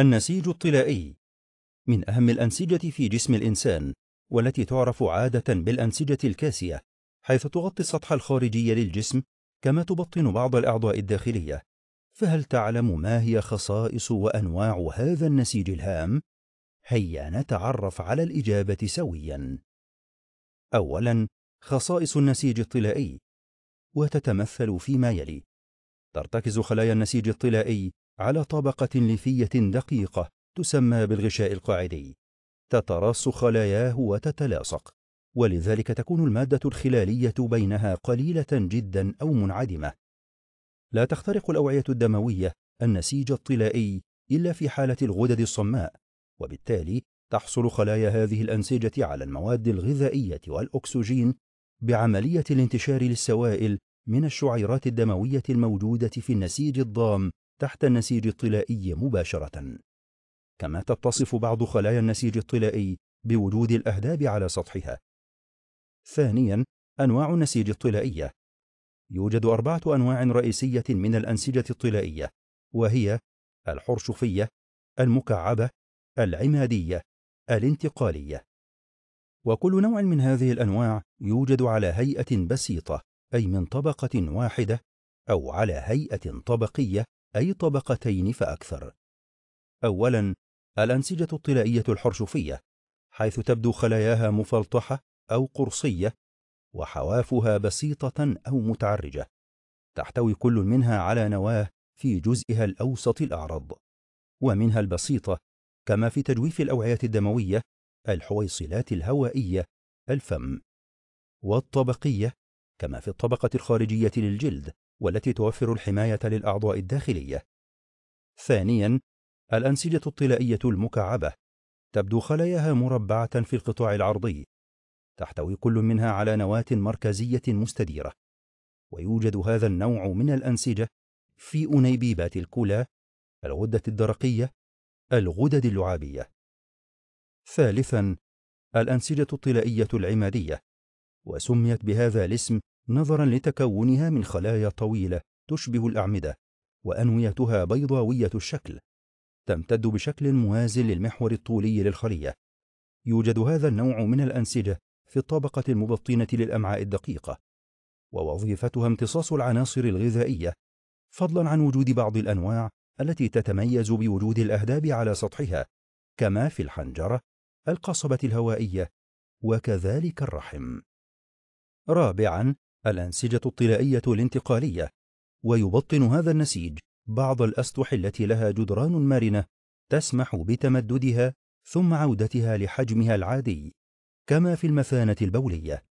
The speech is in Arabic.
النسيج الطلائي من أهم الأنسجة في جسم الإنسان والتي تعرف عادة بالأنسجة الكاسية حيث تغطي السطح الخارجي للجسم كما تبطن بعض الأعضاء الداخلية فهل تعلم ما هي خصائص وأنواع هذا النسيج الهام؟ هيا نتعرف على الإجابة سويا أولا خصائص النسيج الطلائي وتتمثل فيما يلي ترتكز خلايا النسيج الطلائي على طبقة ليفية دقيقة تسمى بالغشاء القاعدي تتراص خلاياه وتتلاصق ولذلك تكون المادة الخلالية بينها قليلة جدا أو منعدمة لا تخترق الأوعية الدموية النسيج الطلائي إلا في حالة الغدد الصماء وبالتالي تحصل خلايا هذه الأنسجة على المواد الغذائية والأكسجين بعملية الانتشار للسوائل من الشعيرات الدموية الموجودة في النسيج الضام تحت النسيج الطلائي مباشرة كما تتصف بعض خلايا النسيج الطلائي بوجود الأهداب على سطحها ثانيا أنواع النسيج الطلائية يوجد أربعة أنواع رئيسية من الأنسجة الطلائية وهي الحرشفية المكعبة العمادية الانتقالية وكل نوع من هذه الأنواع يوجد على هيئة بسيطة أي من طبقة واحدة أو على هيئة طبقية أي طبقتين فأكثر أولا الأنسجة الطلائية الحرشفية حيث تبدو خلاياها مفلطحة أو قرصية وحوافها بسيطة أو متعرجة تحتوي كل منها على نواه في جزئها الأوسط الأعرض ومنها البسيطة كما في تجويف الأوعية الدموية الحويصلات الهوائية الفم والطبقية كما في الطبقة الخارجية للجلد والتي توفر الحماية للأعضاء الداخلية. ثانياً، الأنسجة الطلائية المكعبة تبدو خلاياها مربعة في القطاع العرضي، تحتوي كل منها على نواة مركزية مستديرة، ويوجد هذا النوع من الأنسجة في أنيبيبات الكلى، الغدة الدرقية، الغدد اللعابية. ثالثاً، الأنسجة الطلائية العمادية، وسميت بهذا الاسم نظرا لتكونها من خلايا طويلة تشبه الأعمدة وأنويتها بيضاوية الشكل تمتد بشكل موازٍ للمحور الطولي للخلية يوجد هذا النوع من الأنسجة في الطبقة المبطنة للأمعاء الدقيقة ووظيفتها امتصاص العناصر الغذائية فضلا عن وجود بعض الأنواع التي تتميز بوجود الأهداب على سطحها كما في الحنجرة القصبة الهوائية وكذلك الرحم رابعا الأنسجة الطلائية الانتقالية ويبطن هذا النسيج بعض الأسطح التي لها جدران مرنة تسمح بتمددها ثم عودتها لحجمها العادي كما في المثانة البولية